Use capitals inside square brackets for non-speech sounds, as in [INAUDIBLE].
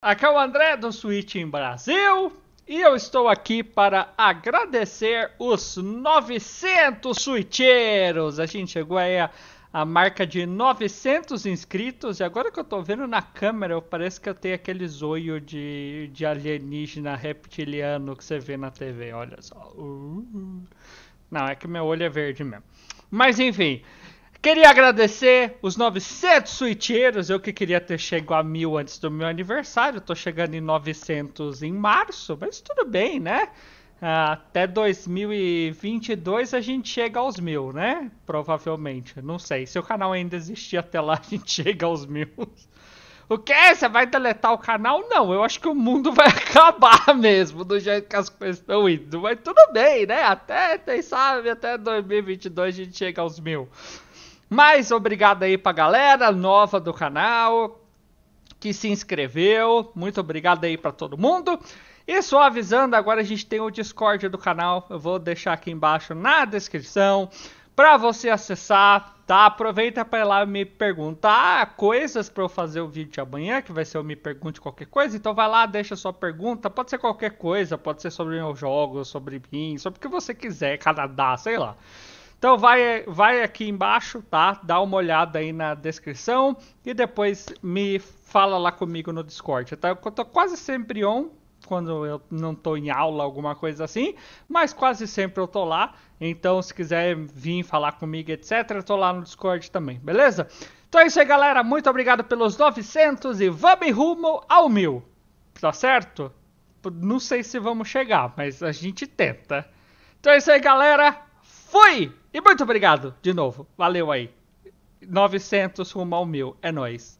Aqui é o André do Switch em Brasil e eu estou aqui para agradecer os 900 switcheiros. A gente chegou aí a, a marca de 900 inscritos e agora que eu estou vendo na câmera, parece que eu tenho aquele zoio de, de alienígena reptiliano que você vê na TV. Olha só. Uh, não, é que meu olho é verde mesmo. Mas enfim, Queria agradecer os 900 suiteiros, eu que queria ter chego a mil antes do meu aniversário, tô chegando em 900 em março, mas tudo bem, né? Ah, até 2022 a gente chega aos mil, né? Provavelmente, não sei. Se o canal ainda existir até lá, a gente [LAUGHS] chega aos mil. O que? Você vai deletar o canal? Não, eu acho que o mundo vai [LAUGHS] acabar mesmo, do jeito que as coisas estão indo. Mas tudo bem, né? Até, quem sabe, até 2022 a gente chega aos mil. Mas obrigado aí pra galera nova do canal que se inscreveu. Muito obrigado aí para todo mundo. E só avisando, agora a gente tem o Discord do canal. Eu vou deixar aqui embaixo na descrição para você acessar, tá? Aproveita para ir lá me perguntar coisas para eu fazer o vídeo de amanhã, que vai ser eu me pergunte qualquer coisa. Então vai lá, deixa sua pergunta, pode ser qualquer coisa, pode ser sobre meus jogos, sobre mim, sobre o que você quiser, Canadá, sei lá. Então vai, vai aqui embaixo, tá? Dá uma olhada aí na descrição e depois me fala lá comigo no Discord. tá? eu tô quase sempre on quando eu não tô em aula, alguma coisa assim, mas quase sempre eu tô lá. Então se quiser vir falar comigo, etc, eu tô lá no Discord também, beleza? Então é isso aí, galera. Muito obrigado pelos 900 e vamos rumo ao mil. Tá certo? Não sei se vamos chegar, mas a gente tenta. Então é isso aí, galera. Fui! E muito obrigado de novo. Valeu aí. 900 rumo ao mil. É nóis.